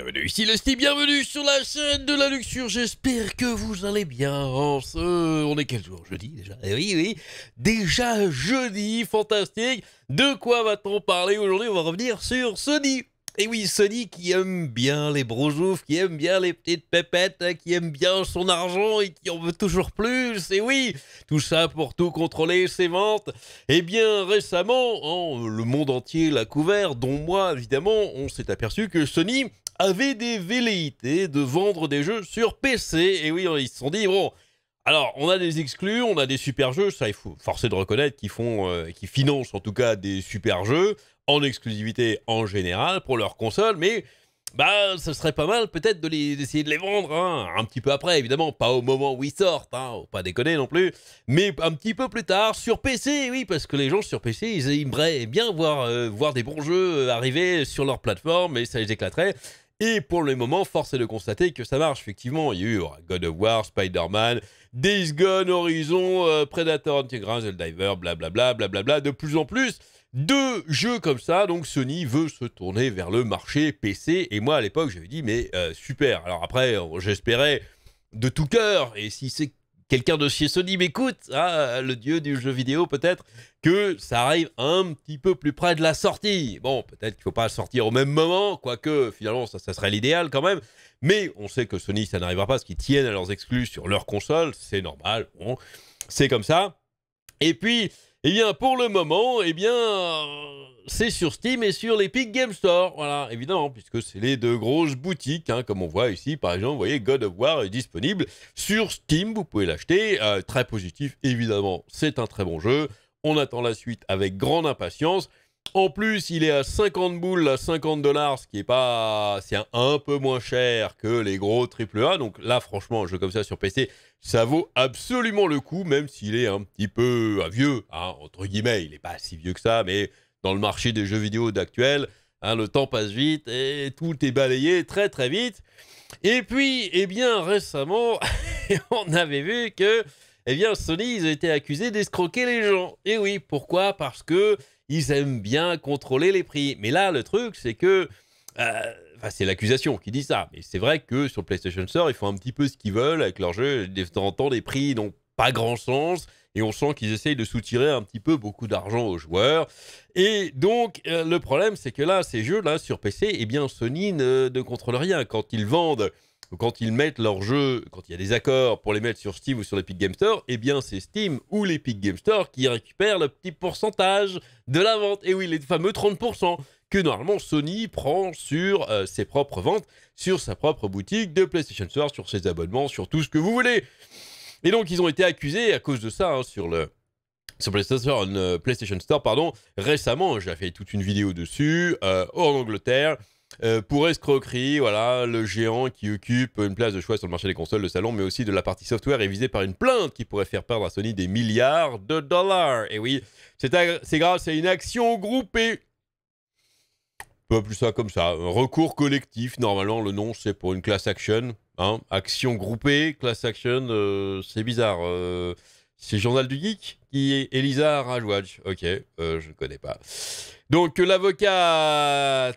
bienvenue, ici style bienvenue sur la chaîne de la Luxure, j'espère que vous allez bien On est quel jour Jeudi déjà eh Oui, oui, déjà jeudi, fantastique De quoi va-t-on parler aujourd'hui On va revenir sur Sony et eh oui, Sony qui aime bien les brosoufs, qui aime bien les petites pépettes, qui aime bien son argent et qui en veut toujours plus. Et eh oui, tout ça pour tout contrôler ses ventes. Et eh bien, récemment, le monde entier l'a couvert, dont moi évidemment, on s'est aperçu que Sony avaient des velléités de vendre des jeux sur PC. Et oui, ils se sont dit, bon, alors on a des exclus, on a des super jeux, ça il faut forcer de reconnaître qu'ils font, euh, financent en tout cas des super jeux en exclusivité en général pour leurs consoles, mais bah, ce serait pas mal peut-être de les, d'essayer de les vendre hein. un petit peu après, évidemment, pas au moment où ils sortent, hein, pas déconner non plus, mais un petit peu plus tard sur PC, oui, parce que les gens sur PC, ils aimeraient bien voir, euh, voir des bons jeux euh, arriver sur leur plateforme et ça les éclaterait. Et pour le moment, force est de constater que ça marche. Effectivement, il y a eu God of War, Spider-Man, Days Gone, Horizon, euh, Predator, anti blah Diver, blablabla, blablabla, de plus en plus de jeux comme ça. Donc Sony veut se tourner vers le marché PC. Et moi, à l'époque, j'avais dit, mais euh, super. Alors après, j'espérais de tout cœur, et si c'est quelqu'un de chez Sony m'écoute, hein, le dieu du jeu vidéo peut-être, que ça arrive un petit peu plus près de la sortie. Bon, peut-être qu'il ne faut pas sortir au même moment, quoique finalement ça, serait l'idéal quand même. Mais on sait que Sony, ça n'arrivera pas, parce qu'ils tiennent à leurs exclus sur leur console, c'est normal, c'est comme ça. Et puis, eh bien, pour le moment, eh bien, euh, c'est sur Steam et sur l'Epic Game Store. Voilà, évidemment, puisque c'est les deux grosses boutiques, hein, comme on voit ici. Par exemple, vous voyez, God of War est disponible sur Steam. Vous pouvez l'acheter. Euh, très positif, évidemment. C'est un très bon jeu. On attend la suite avec grande impatience. En plus, il est à 50 boules, à 50 dollars, ce qui est pas, c'est un, peu moins cher que les gros AAA. Donc là, franchement, un jeu comme ça sur PC, ça vaut absolument le coup, même s'il est un petit peu euh, vieux, hein, entre guillemets. Il n'est pas si vieux que ça, mais dans le marché des jeux vidéo d'actuel, hein, le temps passe vite et tout est balayé très très vite. Et puis, eh bien, récemment, on avait vu que eh bien, Sony, ils ont été accusés d'escroquer les gens. Et eh oui, pourquoi Parce que ils aiment bien contrôler les prix. Mais là, le truc, c'est que. Euh, c'est l'accusation qui dit ça. Mais c'est vrai que sur PlayStation Store, ils font un petit peu ce qu'ils veulent avec leurs jeux. De temps en temps, les prix n'ont pas grand sens. Et on sent qu'ils essayent de soutirer un petit peu beaucoup d'argent aux joueurs. Et donc, euh, le problème, c'est que là, ces jeux-là sur PC, eh bien, Sony ne contrôle rien. Quand ils vendent quand ils mettent leurs jeux, quand il y a des accords pour les mettre sur Steam ou sur l'Epic Game Store, eh bien c'est Steam ou l'Epic Game Store qui récupère le petit pourcentage de la vente. Et oui, les fameux 30% que normalement Sony prend sur euh, ses propres ventes, sur sa propre boutique de PlayStation Store, sur ses abonnements, sur tout ce que vous voulez. Et donc ils ont été accusés à cause de ça hein, sur le sur euh, PlayStation, Store, pardon, récemment, j'ai fait toute une vidéo dessus, euh, en Angleterre, euh, pour escroquerie, voilà, le géant qui occupe une place de choix sur le marché des consoles, de salon, mais aussi de la partie software est visé par une plainte qui pourrait faire perdre à Sony des milliards de dollars. Et oui, c'est grave, c'est une action groupée. Pas plus ça comme ça. Un recours collectif, normalement, le nom c'est pour une classe action. Hein. Action groupée, class action, euh, c'est bizarre. Euh. c'est Journal du Geek qui est Elisa Rajwaj. Ok, je ne connais pas. Donc l'avocat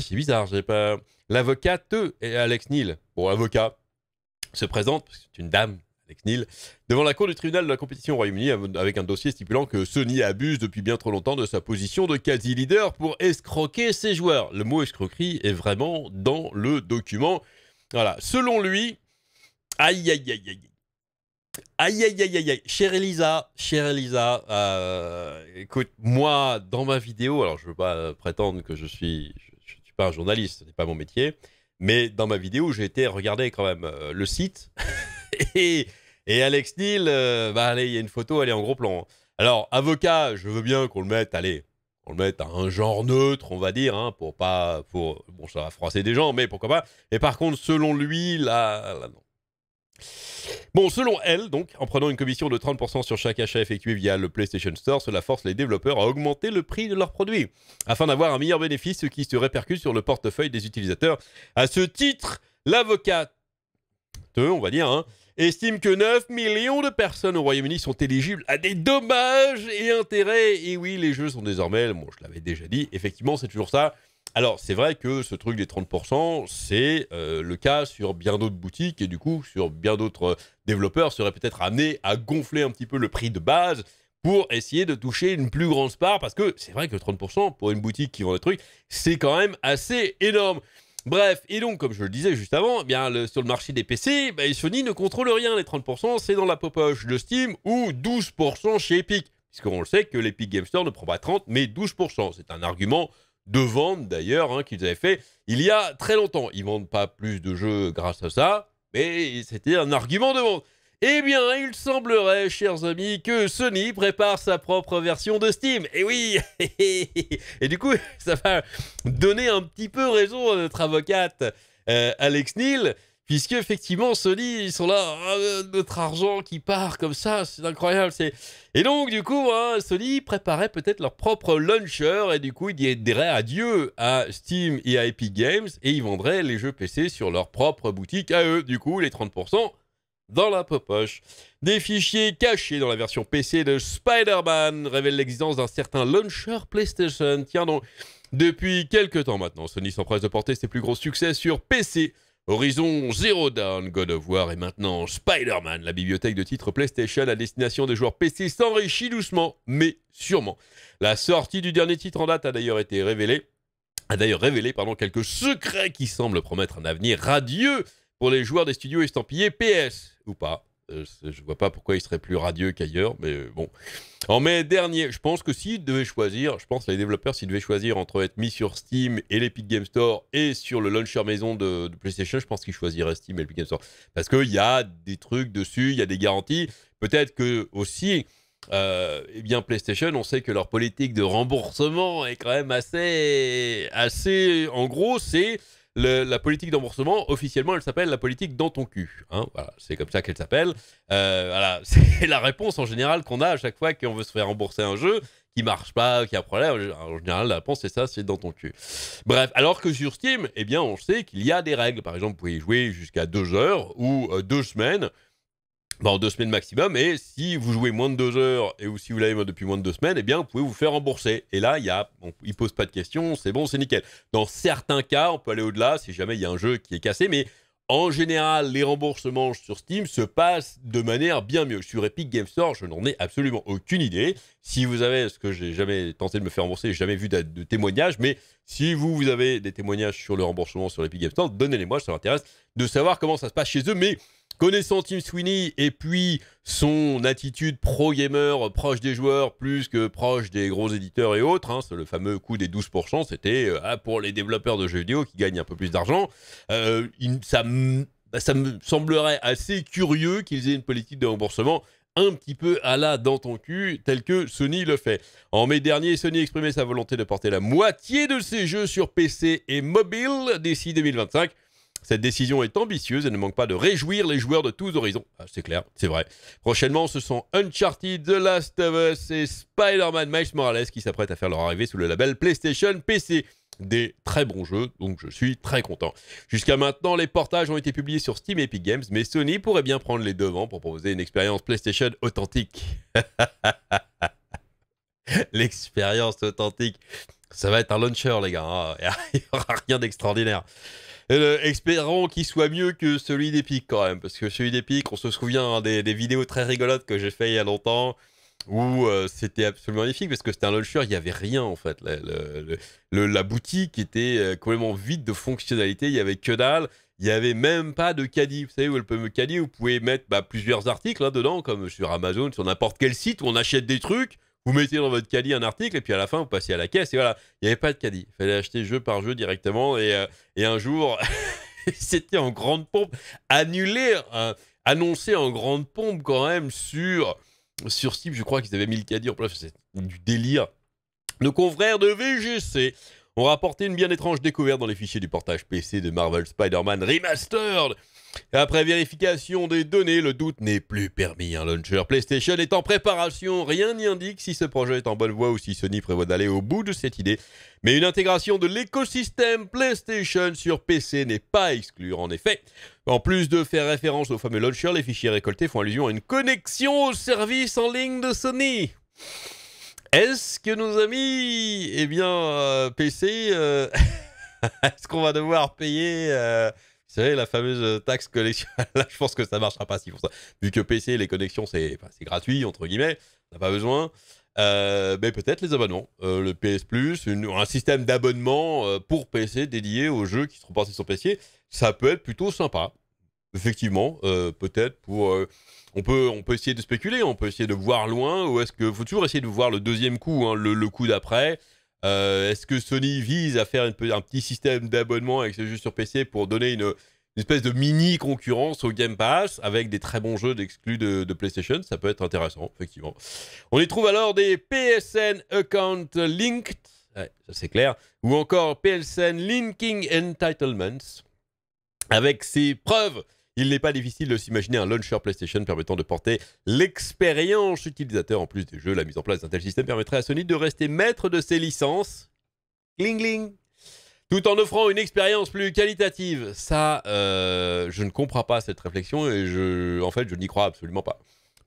c'est bizarre, j'ai pas. L'avocate et Alex Neal, bon, l'avocat se présente, parce que c'est une dame, Alex Neal, devant la cour du tribunal de la compétition au Royaume-Uni avec un dossier stipulant que Sony abuse depuis bien trop longtemps de sa position de quasi-leader pour escroquer ses joueurs. Le mot escroquerie est vraiment dans le document. Voilà, selon lui, aïe aïe aïe aïe. Aïe aïe aïe aïe aïe, chère Elisa, chère Elisa, euh, écoute, moi dans ma vidéo, alors je veux pas euh, prétendre que je suis, suis pas un journaliste, ce n'est pas mon métier, mais dans ma vidéo, j'ai été regarder quand même euh, le site. et, et, Alex Neal, euh, bah, allez, il y a une photo, elle est en gros plan. Alors, avocat, je veux bien qu'on le mette, allez, on le mette à un genre neutre, on va dire, hein, pour pas. Pour, bon, ça va froisser des gens, mais pourquoi pas. Et par contre, selon lui, là, là non. Bon, selon elle, donc, en prenant une commission de 30% sur chaque achat effectué via le PlayStation Store, cela force les développeurs à augmenter le prix de leurs produits, afin d'avoir un meilleur bénéfice, ce qui se répercute sur le portefeuille des utilisateurs. À ce titre, l'avocate, on va dire, hein, estime que 9 millions de personnes au Royaume-Uni sont éligibles à des dommages et intérêts. Et oui, les jeux sont désormais, bon, je l'avais déjà dit, effectivement, c'est toujours ça, alors, c'est vrai que ce truc des 30%, c'est euh, le cas sur bien d'autres boutiques et du coup, sur bien d'autres euh, développeurs seraient peut-être amenés à gonfler un petit peu le prix de base pour essayer de toucher une plus grande part parce que c'est vrai que 30% pour une boutique qui vend des trucs, c'est quand même assez énorme. Bref, et donc, comme je le disais juste avant, eh bien, sur le marché des PC, bah, Sony ne contrôle rien. Les 30%, c'est dans la popoche de Steam ou 12% chez Epic. Puisqu'on le sait que l'Epic Game Store ne prend pas 30, mais 12%. C'est un argument de vente d'ailleurs hein, qu'ils avaient fait il y a très longtemps. Ils vendent pas plus de jeux grâce à ça, mais c'était un argument de vente. Eh bien, il semblerait, chers amis, que Sony prépare sa propre version de Steam. Et eh oui Et du coup, ça va donner un petit peu raison à notre avocate euh, Alex Neal. Puisque effectivement, Sony, ils sont là, ah, notre argent qui part comme ça, c'est incroyable. C'est et donc du coup, hein, Sony préparait peut-être leur propre launcher et du coup, ils diraient adieu à Steam et à Epic Games et ils vendraient les jeux PC sur leur propre boutique à eux. Du coup, les 30% dans la poche. Des fichiers cachés dans la version PC de Spider-Man révèlent l'existence d'un certain launcher PlayStation. Tiens donc, depuis quelques temps maintenant, Sony s'empresse de porter ses plus gros succès sur PC Horizon Zero Dawn, God of War et maintenant Spider-Man. La bibliothèque de titres PlayStation à destination des joueurs PC s'enrichit doucement, mais sûrement. La sortie du dernier titre en date a d'ailleurs été révélée, a d'ailleurs révélé pardon, quelques secrets qui semblent promettre un avenir radieux pour les joueurs des studios estampillés PS ou pas. Euh, je ne vois pas pourquoi il serait plus radieux qu'ailleurs, mais bon. En mai dernier, je pense que s'ils devaient choisir, je pense les développeurs, s'ils devaient choisir entre être mis sur Steam et l'Epic Game Store et sur le launcher maison de, PlayStation, je pense qu'ils choisiraient Steam et l'Epic Game Store. Parce qu'il y a des trucs dessus, il y a des garanties. Peut-être que aussi, euh, eh bien PlayStation, on sait que leur politique de remboursement est quand même assez... assez en gros, c'est la politique d'emboursement, officiellement, elle s'appelle la politique dans ton cul. Hein. c'est comme ça qu'elle s'appelle. Euh, voilà, c'est la réponse en général qu'on a à chaque fois qu'on veut se faire rembourser un jeu qui marche pas, qui a problème. En général, la réponse c'est ça, c'est dans ton cul. Bref, alors que sur Steam, eh bien, on sait qu'il y a des règles. Par exemple, vous pouvez jouer jusqu'à deux heures ou euh, deux semaines. Bah, en deux semaines maximum. Et si vous jouez moins de deux heures et si vous l'avez depuis moins de deux semaines, eh bien, vous pouvez vous faire rembourser. Et là, il y pose pas de questions, c'est bon, c'est nickel. Dans certains cas, on peut aller au-delà si jamais il y a un jeu qui est cassé, mais en général, les remboursements sur Steam se passent de manière bien mieux. Sur Epic Games Store, je n'en ai absolument aucune idée. Si vous avez, ce que j'ai jamais tenté de me faire rembourser, j'ai jamais vu de, de témoignages, mais si vous, avez des témoignages sur le remboursement sur Epic Games Store, donnez-les-moi, ça m'intéresse de savoir comment ça se passe chez eux. Mais Connaissant Tim Sweeney et puis son attitude pro-gamer, proche des joueurs plus que proche des gros éditeurs et autres, hein, le fameux coup des 12%, c'était euh, ah, pour les développeurs de jeux vidéo qui gagnent un peu plus d'argent, euh, bah, ça, me semblerait assez curieux qu'ils aient une politique de remboursement un petit peu à la dans ton cul, tel que Sony le fait. En mai dernier, Sony exprimait sa volonté de porter la moitié de ses jeux sur PC et mobile d'ici 2025. Cette décision est ambitieuse et ne manque pas de réjouir les joueurs de tous horizons. Ah, c'est clair, c'est vrai. Prochainement, ce sont Uncharted, The Last of Us et Spider-Man Miles Morales qui s'apprêtent à faire leur arrivée sous le label PlayStation PC des très bons jeux, donc je suis très content. Jusqu'à maintenant, les portages ont été publiés sur Steam et Epic Games, mais Sony pourrait bien prendre les devants pour proposer une expérience PlayStation authentique. L'expérience authentique, ça va être un launcher, les gars. Hein. Il n'y aura rien d'extraordinaire. Euh, espérons qu'il soit mieux que celui d'Epic quand même, parce que celui d'Epic, on se souvient hein, des, vidéos très rigolotes que j'ai fait il y a longtemps, où euh, c'était absolument magnifique, parce que c'était un launcher, il n'y avait rien en fait. La, le, la boutique était euh, complètement vide de fonctionnalités, il n'y avait que dalle. Il n'y avait même pas de caddie. Vous savez où elle peut me caddie Vous pouvez mettre bah, plusieurs articles hein, dedans, comme sur Amazon, sur n'importe quel site où on achète des trucs. Vous mettez dans votre caddie un article et puis à la fin, vous passez à la caisse et voilà. Il n'y avait pas de caddie. Il fallait acheter jeu par jeu directement et, euh, un jour, c'était en grande pompe. Annulé, euh, annoncé en grande pompe quand même sur, sur Steam. Je crois qu'ils avaient mis le caddie en place. C'est du délire. Nos confrères de VGC ont rapporté une bien étrange découverte dans les fichiers du portage PC de Marvel Spider-Man Remastered après vérification des données, le doute n'est plus permis. Un launcher PlayStation est en préparation. Rien n'y indique si ce projet est en bonne voie ou si Sony prévoit d'aller au bout de cette idée. Mais une intégration de l'écosystème PlayStation sur PC n'est pas exclue exclure. En effet, en plus de faire référence au fameux launcher, les fichiers récoltés font allusion à une connexion au service en ligne de Sony. Est-ce que nos amis, eh bien, euh, PC, euh, est-ce qu'on va devoir payer euh, c'est la fameuse taxe collection. je pense que ça marchera pas si pour ça. Vu que PC, les connexions, c'est enfin, gratuit, entre guillemets, on n'a pas besoin. Euh, mais peut-être les abonnements. Euh, le PS Plus, un système d'abonnement euh, pour PC dédié aux jeux qui seront portés sur PC, ça peut être plutôt sympa. Effectivement, peut-être pour. on, peut, on peut essayer de spéculer, on peut essayer de voir loin, ou est-ce que. faut toujours essayer de voir le deuxième coup, hein, le coup d'après. Euh, est-ce que Sony vise à faire un petit système d'abonnement avec ses jeux sur PC pour donner une, espèce de mini concurrence au Game Pass avec des très bons jeux d'exclus de, PlayStation Ça peut être intéressant, effectivement. On y trouve alors des PSN Account Linked, ça c'est clair, ou encore PSN Linking Entitlements, avec ses preuves il n'est pas difficile de s'imaginer un launcher PlayStation permettant de porter l'expérience utilisateur en plus des jeux. La mise en place d'un tel système permettrait à Sony de rester maître de ses licences. klingling tout en offrant une expérience plus qualitative. Ça, euh, je ne comprends pas cette réflexion et je, en fait, je n'y crois absolument pas.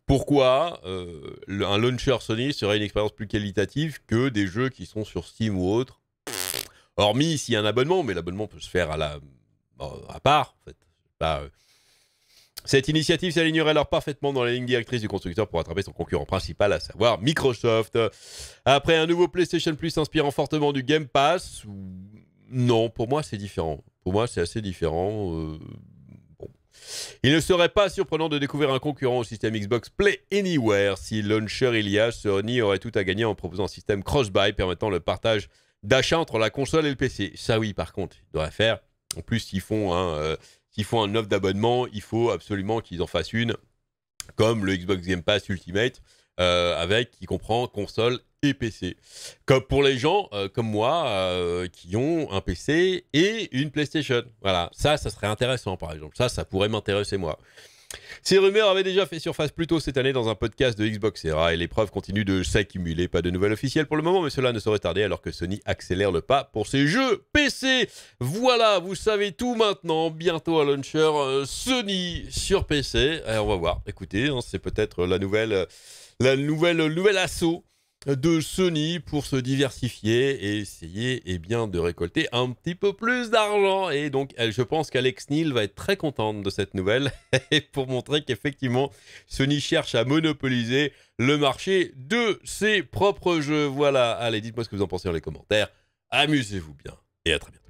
Pourquoi euh, un launcher Sony serait une expérience plus qualitative que des jeux qui sont sur Steam ou autre Hormis s'il y a un abonnement, mais l'abonnement peut se faire à la à part en euh, cette initiative s'alignerait alors parfaitement dans la ligne directrice du constructeur pour attraper son concurrent principal, à savoir Microsoft. Après un nouveau PlayStation Plus s'inspirant fortement du Game Pass, non, pour moi c'est différent. Pour moi c'est assez différent. Euh, il ne serait pas surprenant de découvrir un concurrent au système Xbox Play Anywhere. Si launcher il y Sony aurait tout à gagner en proposant un système cross-buy permettant le partage d'achats entre la console et le PC. Ça oui, par contre, il faire. En plus, ils font un hein, euh, s'ils font un offre d'abonnement, il faut absolument qu'ils en fassent une, comme le Xbox Game Pass Ultimate, euh, avec qui comprend console et PC. Comme pour les gens euh, comme moi euh, qui ont un PC et une PlayStation. Voilà, ça, ça serait intéressant par exemple. Ça, ça pourrait m'intéresser moi. Ces rumeurs avaient déjà fait surface plus tôt cette année dans un podcast de Xbox Era et les preuves continuent de s'accumuler. Pas de nouvelles officielles pour le moment, mais cela ne saurait tarder alors que Sony accélère le pas pour ses jeux PC. Voilà, vous savez tout maintenant. Bientôt à launcher euh, Sony sur PC. Et on va voir. Écoutez, hein, c'est peut-être la nouvelle, la nouvelle, nouvelle assaut de Sony pour se diversifier et essayer et eh bien, de récolter un petit peu plus d'argent. Et donc, je pense qu'Alex Neal va être très contente de cette nouvelle pour montrer qu'effectivement, Sony cherche à monopoliser le marché de ses propres jeux. Voilà, allez, dites-moi ce que vous en pensez dans les commentaires. Amusez-vous bien et à très bientôt.